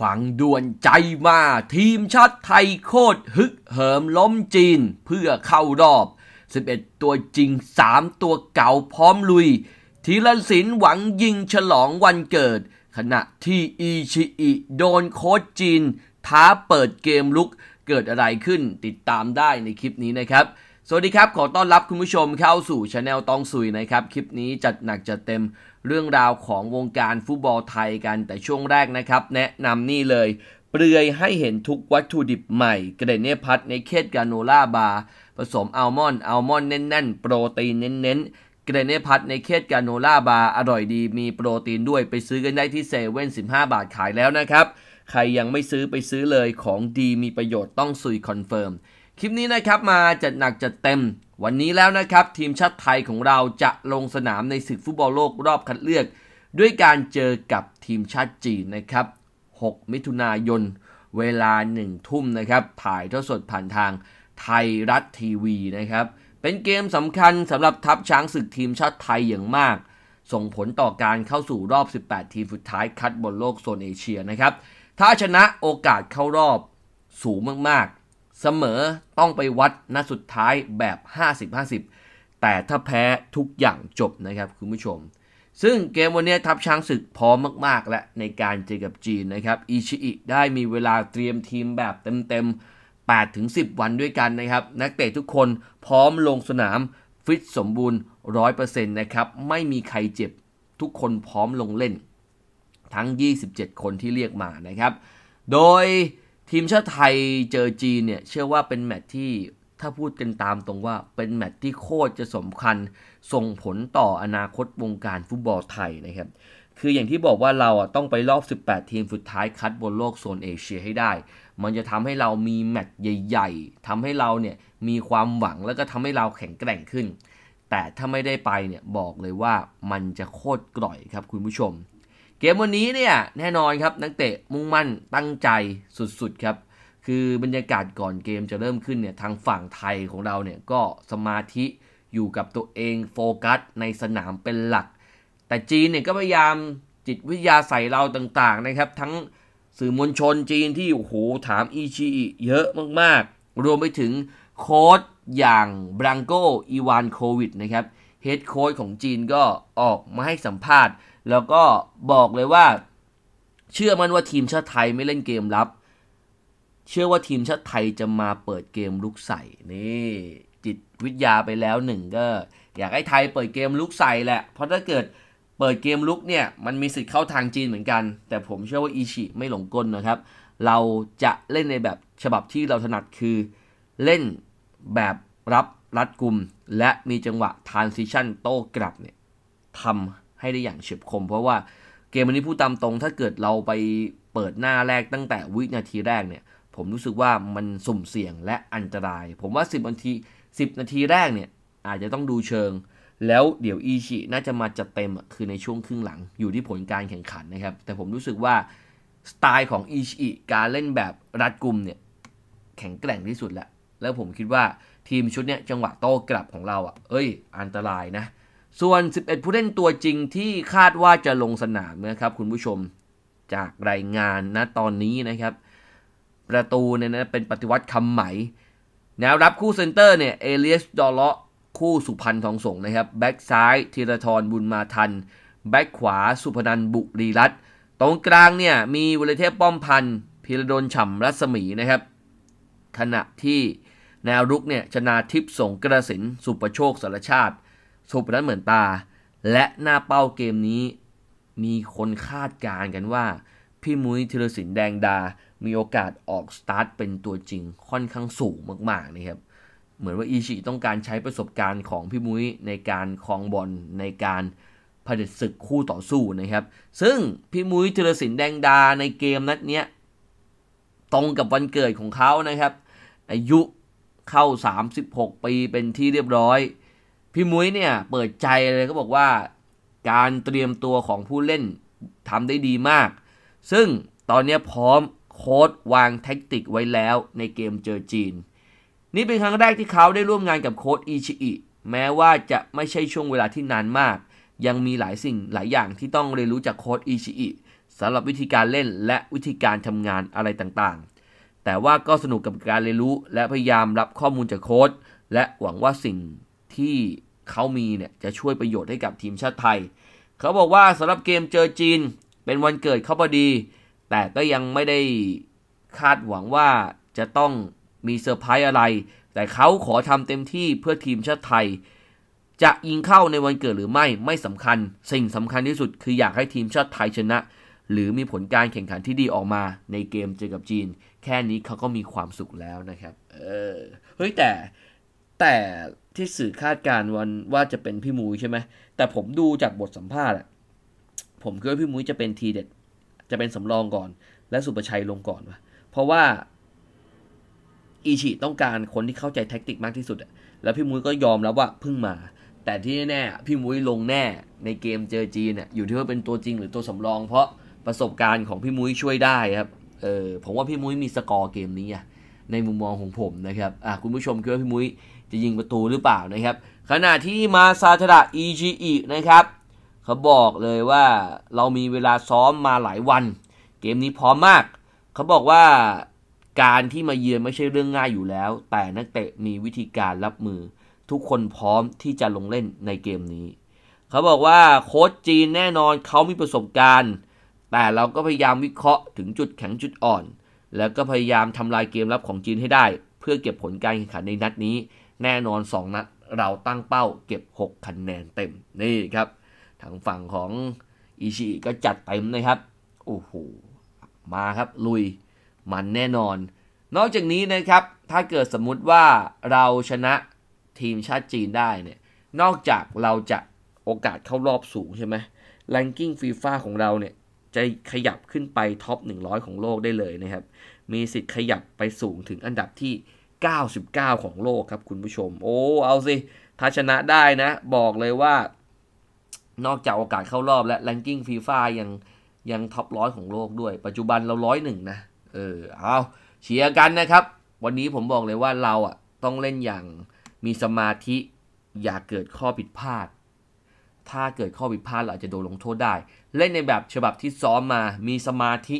ฝังด่วนใจมา ทีมชาติไทยโคตรฮึกเหิมล้มจีนเพื่อเข้ารอบ 11 ตัวจริง 3 ตัวเก่าพร้อมลุย ทีละศิลหวังยิงฉลองวันเกิด ขณะที่อีชิอิโดนโค้ชจีน ท้าเปิดเกมลุก เกิดอะไรขึ้น ติดตามได้ในคลิปนี้นะครับสวัสดีครับ ขอต้อนรับคุณผู้ชมเข้าสู่ช anel ตองสุยนะครับ คลิปนี้จัดหนักจัดเต็มเรื่องราวของวงการฟุตบอลไทยกันแต่ช่วงแรกนะครับ แนะนำนี่เลยเปลือยให้เห็นทุกวัตถุดิบใหม่กระเนพัทในเคสกาโนล่าบาร์ผสมอัลมอนด์อัลมอนด์แน่นๆ โปรตีนเน้นๆเกรเนพัทในเคสกาโนล่าบาร์อร่อยดีมีโปรตีนด้วยไปซื้อกันได้ที่เซเว่นสิบห้าบาทขายแล้วนะครับ ใครยังไม่ซื้อไปซื้อเลยของดีมีประโยชน์ต้องสุยคอนเฟิร์มคลิปนี้นะครับมาจัดหนักจัดเต็ม วันนี้แล้วนะครับทีมชาติไทยของเราจะลงสนามในศึกฟุตบอลโลกรอบคัดเลือก ด้วยการเจอกับทีมชาติจีนนะครับ 6 มิถุนายน เวลา 1 ทุ่มนะครับถ่ายทอดสดผ่านทางไทยรัฐทีวีนะครับเป็นเกมสำคัญสำหรับทัพช้างศึกทีมชาติไทยอย่างมาก ส่งผลต่อการเข้าสู่รอบ 18 ทีมสุดท้ายคัดบอลโลกโซนเอเชียนะครับถ้าชนะโอกาสเข้ารอบสูงมากๆเสมอต้องไปวัดนัดสุดท้ายแบบ 50-50 แต่ถ้าแพ้ทุกอย่างจบนะครับคุณผู้ชม ซึ่งเกมวันนี้ทัพช้างศึกพร้อมมากๆ และในการเจอกับจีนนะครับอิชิอิได้มีเวลาเตรียมทีมแบบเต็มๆ8ถึง10 วันด้วยกันนะครับ นักเตะทุกคนพร้อมลงสนามฟิตสมบูรณ์ 100%นะครับ ไม่มีใครเจ็บทุกคนพร้อมลงเล่นทั้ง 27 คนที่เรียกมานะครับ โดยทีมชาติไทยเจอจีนเนี่ยเชื่อว่าเป็นแมตช์ที่ถ้าพูดกันตามตรงว่าเป็นแมตช์ที่โคตรจะสำคัญ ส่งผลต่ออนาคตวงการฟุตบอลไทยนะครับคืออย่างที่บอกว่าเราอ่ะต้องไปรอบ 18 ทีมสุดท้ายคัดบนโลกโซนเอเชียให้ได้ มันจะทำให้เรามีแมตช์ใหญ่ ๆทำให้เราเนี่ยมีความหวังแล้วก็ทำให้เราแข็งแกร่งขึ้น แต่ถ้าไม่ได้ไปเนี่ยบอกเลยว่ามันจะโคตรกร่อยครับคุณผู้ชมเกมวันนี้เนี่ยแน่นอนครับ นักเตะมุ่งมั่นตั้งใจสุดๆครับ คือบรรยากาศก่อนเกมจะเริ่มขึ้นเนี่ยทางฝั่งไทยของเราเนี่ยก็สมาธิอยู่กับตัวเองโฟกัสในสนามเป็นหลัก แต่จีนเนี่ยก็พยายามจิตวิทยาใส่เราต่างๆนะครับ ทั้งสื่อมวลชนจีนที่โอ้โหถามอีชีเยอะมากๆ รวมไปถึงโค้ดอย่างบรังโกอีวานโควิดนะครับเฮดโค้ดของจีนก็ออกมาให้สัมภาษณ์แล้วก็บอกเลยว่า เชื่อมั่นว่าทีมชาติไทยไม่เล่นเกมรับ เชื่อว่าทีมชาติไทยจะมาเปิดเกมลุกใส่ นี่ จิตวิทยาไปแล้วหนึ่งก็อยากให้ไทยเปิดเกมลุกใส่แหละ เพราะถ้าเกิดเปิดเกมลุกเนี่ย มันมีสิทธิ์เข้าทางจีนเหมือนกัน แต่ผมเชื่อว่าอิชิไม่หลงกลนะครับ เราจะเล่นในแบบฉบับที่เราถนัดคือเล่นแบบรับรัดกลุ่มและมีจังหวะทานซิชันโต้กลับเนี่ยทำให้ได้อย่างเฉียบคมเพราะว่าเกมวันนี้พูดตามตรงถ้าเกิดเราไปเปิดหน้าแรกตั้งแต่วินาทีแรกเนี่ย ผมรู้สึกว่ามันสุ่มเสี่ยงและอันตราย ผมว่า 10นาที 10 นาทีแรกเนี่ย อาจจะต้องดูเชิง แล้วเดี๋ยวอีชิน่าจะมาจัดเต็มคือในช่วงครึ่งหลังอยู่ที่ผลการแข่งขันนะครับ แต่ผมรู้สึกว่าสไตล์ของอีชิการเล่นแบบรัดกุมเนี่ยแข็งแกร่งที่สุดแล้วแล้วผมคิดว่าทีมชุดเนี้ยจังหวะโต้กลับของเราอะ่ะเอ้ย อันตรายนะส่วน 11 ผู้เล่นตัวจริงที่คาดว่าจะลงสนามนะครับคุณผู้ชมจากรายงานนะตอนนี้นะครับ ประตูเนี่ยนะเป็นปฏิวัติคำใหม่ แนวรับคู่เซนเตอร์เนี่ย เอเลียส ดอลเลาะคู่สุพรรณทองสงนะครับ แบ็กซ้ายธีรทร บุญมาทัน แบ็กขวา สุพนัน บุรีรัตตรงกลางเนี่ย มีวุลเทพป้อมพันธ์พิรดลฉ่ำรัศมีนะครับขณะที่แนวรุกเนี่ยชนาทิพย์สงกระสินสุประโชคสารชาติสุพนันเหมือนตา และหน้าเป้าเกมนี้มีคนคาดการณ์กันว่าพี่มุ้ยธีรศิลป์แดงดามีโอกาสออกสตาร์ทเป็นตัวจริงค่อนข้างสูงมากๆนะครับ เหมือนว่าอีชิต้องการใช้ประสบการณ์ของพี่มุ้ยในการคลองบอลในการเผด็จศึกคู่ต่อสู้นะครับ ซึ่งพี่มุ้ยธีรศิลป์แดงดาในเกมนัดเนี้ยตรงกับวันเกิดของเขานะครับ อายุเข้า 36 ปีเป็นที่เรียบร้อยพี่มุ้ยเนี่ยเปิดใจเลยก็บอกว่า การเตรียมตัวของผู้เล่นทำได้ดีมาก ซึ่งตอนนี้พร้อมโค้ดวางแท็กติก ไว้แล้วในเกมเจอจีน นี่เป็นครั้งแรกที่เขาได้ร่วมงานกับโค้ดอิชิอิแม้ว่าจะไม่ใช่ช่วงเวลาที่นานมาก ยังมีหลายสิ่งหลายอย่างที่ต้องเรียนรู้จากโค้ดอิชิอิสำหรับวิธีการเล่นและวิธีการทำงานอะไรต่างๆ แต่ว่าก็สนุกกับการเรียนรู้และพยายามรับข้อมูลจากโค้ดและหวังว่าสิ่งที่เขามีเนี่ยจะช่วยประโยชน์ให้กับทีมชาติไทย เขาบอกว่าสำหรับเกมเจอจีน เป็นวันเกิดเขาพอดี แต่ก็ยังไม่ได้คาดหวังว่าจะต้องมีเซอร์ไพรส์อะไร แต่เขาขอทำเต็มที่เพื่อทีมชาติไทย จะยิงเข้าในวันเกิดหรือไม่ไม่สำคัญ สิ่งสำคัญที่สุด คืออยากให้ทีมชาติไทยชนะ หรือมีผลการแข่งขันที่ดีออกมาในเกมเจอกับจีน แค่นี้เขาก็มีความสุขแล้วนะครับ เออเฮ้ยแต่แต่ที่สื่อคาดการวันว่าจะเป็นพี่มุ้ยใช่ไหม แต่ผมดูจากบทสัมภาษณ์อะผมคิดว่าพี่มุ้ยจะเป็นทีเด็ด จะเป็นสำรองก่อน และสุประชัยลงก่อนวะเพราะว่าอีชิต้องการคนที่เข้าใจแท็กติกมากที่สุดอะแล้วพี่มุ้ยก็ยอมรับว่าเพิ่งมา แต่ที่แน่ๆพี่มุ้ยลงแน่ ในเกมเจอจีนเนี่ยอยู่ที่ว่าเป็นตัวจริงหรือตัวสำรอง เพราะประสบการณ์ของพี่มุ้ยช่วยได้ครับ เออผมว่าพี่มุ้ยมีสกอร์เกม นี้อะในมุมมองของผมนะครับอ่ะคุณผู้ชมคิดว่าพี่มุ้ยจะยิงประตูหรือเปล่านะครับ ขณะที่มาซาชดะอีจีอินะครับ เขาบอกเลยว่าเรามีเวลาซ้อมมาหลายวัน เกมนี้พร้อมมาก เขาบอกว่าการที่มาเยือนไม่ใช่เรื่องง่ายอยู่แล้ว แต่นักเตะมีวิธีการรับมือทุกคนพร้อมที่จะลงเล่นในเกมนี้ เขาบอกว่าโค้ชจีนแน่นอนเขามีประสบการณ์ แต่เราก็พยายามวิเคราะห์ถึงจุดแข็งจุดอ่อน แล้วก็พยายามทำลายเกมรับของจีนให้ได้ เพื่อเก็บผลการแข่งขันในนัดนี้แน่นอน 2 นัด เราตั้งเป้าเก็บ6คะแนนเต็ม นี่ครับ ทางฝั่งของอิชิก็จัดเต็มนะครับโอ้โหมาครับ ลุย มันแน่นอน นอกจากนี้นะครับ ถ้าเกิดสมมุติว่าเราชนะทีมชาติจีนได้เนี่ยนอกจากเราจะโอกาสเข้ารอบสูงใช่ไหมแรงกิ้งฟีฟ่าของเราเนี่ยจะขยับขึ้นไปท็อป 100 ของโลกได้เลยนะครับ มีสิทธิ์ขยับไปสูงถึงอันดับที่99 ของโลกครับ คุณผู้ชม โอ้เอาสิถ้าชนะได้นะ บอกเลยว่า นอกจากโอกาสเข้ารอบและแรงกิ้งฟีฟ่ายังยังท็อปร้อยของโลกด้วย ปัจจุบันเราร้อยหนึ่งนะเออ เอาเชียร์กันนะครับ วันนี้ผมบอกเลยว่าเราอ่ะต้องเล่นอย่างมีสมาธิ อย่าเกิดข้อผิดพลาด ถ้าเกิดข้อผิดพลาดเราอาจจะโดนลงโทษได้ เล่นในแบบฉบับที่ซ้อมมามีสมาธิ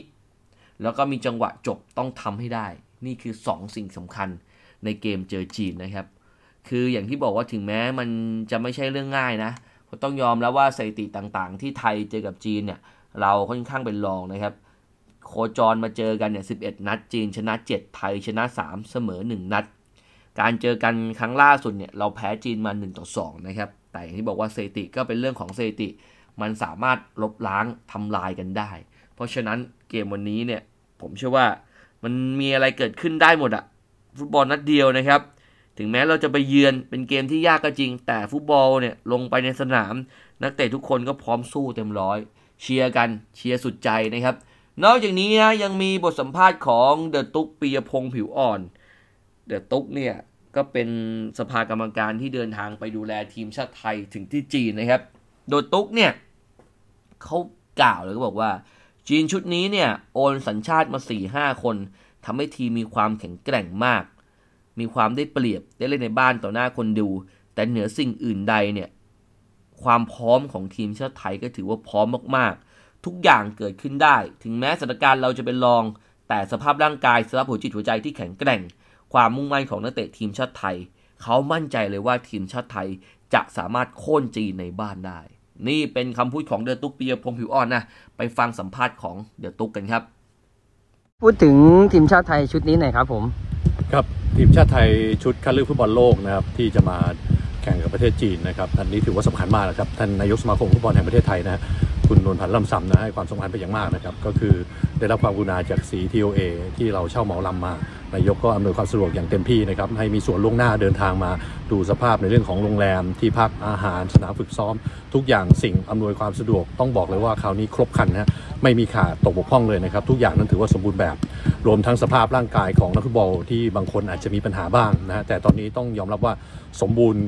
แล้วก็มีจังหวะจบต้องทำให้ได้ นี่คือ2สิ่งสำคัญในเกมเจอจีนนะครับ คืออย่างที่บอกว่าถึงแม้มันจะไม่ใช่เรื่องง่ายนะต้องยอมแล้วว่าสถิติต่างๆ ที่ไทยเจอกับจีนเนี่ยเราค่อนข้างเป็นรองนะครับโคจร มาเจอกันเนี่ย11 นัด จีนชนะ 7 ไทย ชนะ 3 เสมอ 1 นัด การเจอกันครั้งล่าสุดเนี่ยเราแพ้จีนมา 1 ต่อ 2 นะครับ แต่อย่างที่บอกว่าสถิติก็เป็นเรื่องของสถิติ มันสามารถลบล้างทำลายกันได้ เพราะฉะนั้นเกมวันนี้เนี่ยผมเชื่อว่ามันมีอะไรเกิดขึ้นได้หมดอะฟุตบอลนัดเดียวนะครับ ถึงแม้เราจะไปเยือนเป็นเกมที่ยากก็จริง แต่ฟุตบอลเนี่ยลงไปในสนาม นักเตะทุกคนก็พร้อมสู้เต็มร้อย เชียร์กันเชียร์สุดใจนะครับ นอกจากนี้นะยังมีบทสัมภาษณ์ของเดอะตุ๊กปียพงศ์ผิวอ่อนเดอะตุ๊กเนี่ยก็เป็นสภากรรมการที่เดินทางไปดูแลทีมชาติไทยถึงที่จีนนะครับ โดยตุ๊กเนี่ยเขากล่าวเลยก็บอกว่า จีนชุดนี้เนี่ยโอนสัญชาติมา4ี่ห้าคนทำให้ทีมมีความแข็งแกร่งมาก มีความได้เปรียบได้เล่นในบ้านต่อหน้าคนดู แต่เหนือสิ่งอื่นใดเนี่ย ความพร้อมของทีมชาติไทยก็ถือว่าพร้อมมากๆ ทุกอย่างเกิดขึ้นได้ ถึงแม้สถานการณ์เราจะเป็นรอง แต่สภาพร่างกาย สภาพหัวจิตหัวใจที่แข็งแกร่ง ความมุ่งมั่นของ นักเตะทีมชาติไทย เขามั่นใจเลยว่าทีมชาติไทยจะสามารถโค่นจีนในบ้านได้ นี่เป็นคำพูดของเดอตุกปียพงศ์ผิวอ่อนนะ ไปฟังสัมภาษณ์ของ เดอตุกกันครับพูดถึงทีมชาติไทยชุดนี้หน่อยครับ ผม ครับ ทีมชาติไทยชุดคัดเลือกฟุตบอลโลกนะครับ ที่จะมาแข่งกับประเทศจีนนะครับอันนี้ถือว่าสำคัญมากนะครับท่านนายกสมาคมฟุตบอลแห่งประเทศไทยนะคุณนนพันธ์ลำซำนะให้ความสำคัญไปอย่างมากนะครับ ก็คือได้รับความกรุณาจากสีทีโอเอที่เราเช่าเหมาลำมานายกก็อำนวยความสะดวกอย่างเต็มที่นะครับ ให้มีส่วนล่วงหน้าเดินทางมา ดูสภาพในเรื่องของโรงแรมที่พักอาหารสนามฝึกซ้อม ทุกอย่างสิ่งอำนวยความสะดวกต้องบอกเลยว่าคราวนี้ครบคันนะไม่มีขาดตกบกพร่องเลยนะครับ ทุกอย่างนั้นถือว่าสมบูรณ์แบบ รวมทั้งสภาพร่างกายของนักฟุตบอลที่บางคนอาจจะมีปัญหาบ้างนะแต่ตอนนี้ต้องยอมรับว่าสมบูรณ์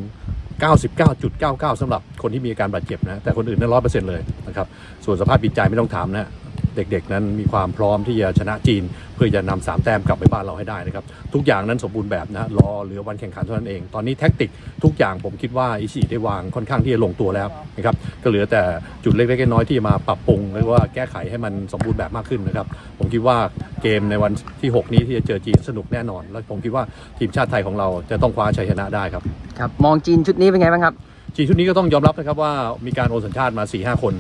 99.99 สำหรับคนที่มีอาการบาดเจ็บนะแต่คนอื่นนั้นร้อยเปอร์เซ็นต์เลยนะครับ ส่วนสภาพจิตใจไม่ต้องถามนะเด็กๆนั้นมีความพร้อมที่จะชนะจีน เพื่อจะนำสามแต้มกลับไปบ้านเราให้ได้นะครับ ทุกอย่างนั้นสมบูรณ์แบบนะรอเหลือวันแข่งขันเท่านั้นเอง ตอนนี้แท็กติกทุกอย่างผมคิดว่าอิชิได้วางค่อนข้างที่จะลงตัวแล้วนะครับก็เหลือแต่จุดเล็กๆน้อยๆที่จะมาปรับปรุง หรือว่าแก้ไขให้มันสมบูรณ์แบบมากขึ้นนะครับ ผมคิดว่าเกมในวันที่ 6 นี้ที่จะเจอจีนสนุกแน่นอน และผมคิดว่าทีมชาติไทยของเราจะต้องคว้าชัยชนะได้ครับครับมองจีนชุดนี้เป็นไงบ้างครับจีนชุดนี้ก็ต้องยอมรับนะครับว่ามีการโอนสัญชาติมา4ีหคน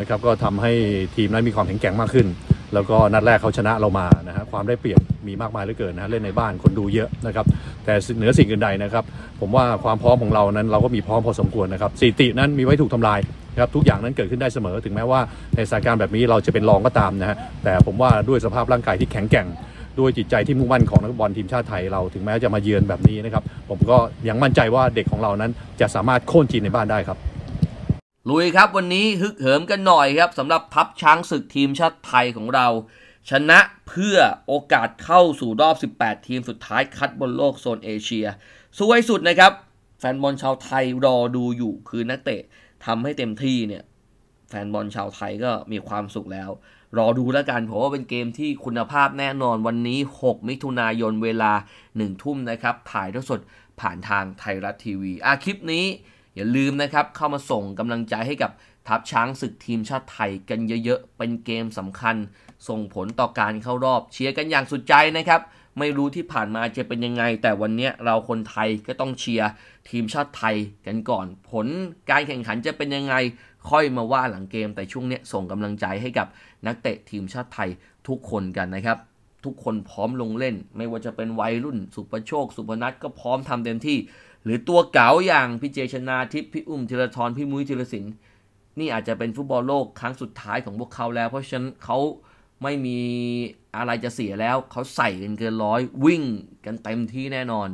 นะครับก็ทำให้ทีมนั้นมีความแข็งแกร่งมากขึ้น แล้วก็นัดแรกเขาชนะเรามานะฮะความได้เปรียบมีมากมายเหลือเกินนะเล่นในบ้านคนดูเยอะนะครับแต่เหนือสิ่งอื่นใดนะครับผมว่าความพร้อมของเรานั้นเราก็มีพร้อมพอสมควรนะครับสตินั้นมีไว้ถูกทำลายครับทุกอย่างนั้นเกิดขึ้นได้เสมอ ถึงแม้ว่าในสถานการณ์แบบนี้เราจะเป็นรองก็ตามนะฮะแต่ผมว่าด้วยสภาพร่างกายที่แข็งแกร่ง ด้วยจิตใจที่มุ่งมั่นของนักบอลทีมชาติไทยเรา ถึงแม้จะมาเยือนแบบนี้นะครับผมก็ยังมั่นใจว่าเด็กของเรานั้นจะสามารถโค่นจีนในบ้านได้ครับลุยครับ วันนี้ ฮึกเหิมกันหน่อยครับสำหรับทัพช้างศึกทีมชาติไทยของเรา ชนะเพื่อโอกาสเข้าสู่รอบ 18 ทีมสุดท้ายคัดบนโลกโซนเอเชียสวยสุดนะครับ แฟนบอลชาวไทยรอดูอยู่คือนักเตะทำให้เต็มที่เนี่ย แฟนบอลชาวไทยก็มีความสุขแล้ว รอดูแล้วกันผมว่าเป็นเกมที่คุณภาพแน่นอนวันนี้ 6 มิถุนายนเวลา1ทุ่มนะครับ ถ่ายทอดสดผ่านทางไทยรัฐทีวีอาคลิปนี้อย่าลืมนะครับเข้ามาส่งกำลังใจให้กับ ทัพช้างศึกทีมชาติไทยกันเยอะๆเป็นเกมสำคัญ ส่งผลต่อการเข้ารอบเชียร์กันอย่างสุดใจนะครับ ไม่รู้ที่ผ่านมาจะเป็นยังไง แต่วันนี้เราคนไทยก็ต้องเชียร์ทีมชาติไทยกันก่อน ผลการแข่งขันจะเป็นยังไง ค่อยมาว่าหลังเกม แต่ช่วงนี้ส่งกำลังใจให้กับ นักเตะทีมชาติไทยทุกคนกันนะครับ ทุกคนพร้อมลงเล่น ไม่ว่าจะเป็นวัยรุ่นสุปรโชค สุพนัทก็พร้อมทำเต็มที่หรือตัวเก๋าอย่างพี่เจชนาทิพย์พี่อุ้มธีรทรพี่มุ้ยธีรศิลป์นี่อาจจะเป็นฟุตบอลโลกครั้งสุดท้ายของพวกเขาแล้ว เพราะฉะนั้นเขาไม่มีอะไรจะเสียแล้ว เขาใส่กันเกินร้อยวิ่งกันเต็มที่แน่นอน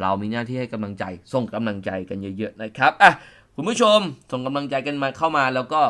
เรามีหน้าที่ให้กำลังใจ ส่งกำลังใจกันเยอะ ๆ นะครับอ่ะคุณผู้ชมส่งกำลังใจกันมาเข้ามาแล้วก็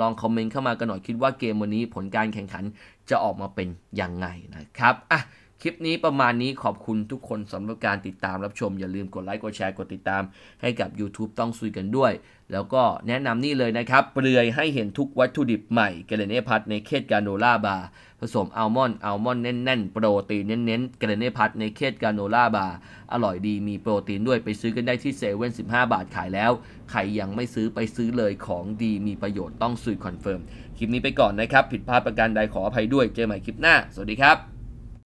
ลองคอมเมนต์เข้ามากันหน่อยคิดว่าเกมวันนี้ผลการแข่งขันจะออกมาเป็นยังไงนะครับอ่ะคลิปนี้ประมาณนี้ขอบคุณทุกคนสำหรับการติดตามรับชมอย่าลืมกดไลค์กดแชร์ กดติดตามให้กับ YouTube ต้องซุยกันด้วย แล้วก็แนะนำนี่เลยนะครับ เปลือยให้เห็นทุกวัตถุดิบใหม่เกลเนพัทในเคสกาโนล่าบาร์ผสมอัลมอนด์อัลมอนด์แน่นๆ โปรตีนเน้นๆเกลเนพัทในเคสกาโนล่าบาร์อร่อยดีมีโปรตีนด้วยไปซื้อกันได้ที่เซเว่นสิบห้าบาทขายแล้วใครยังไม่ซื้อไปซื้อเลยของดีมีประโยชน์ต้องซุยคอนเฟิร์มคลิปนี้ไปก่อนนะครับ ผิดพลาดประการใดขออภัยด้วยเจอใหม่คลิปหน้า สวัสดีครับ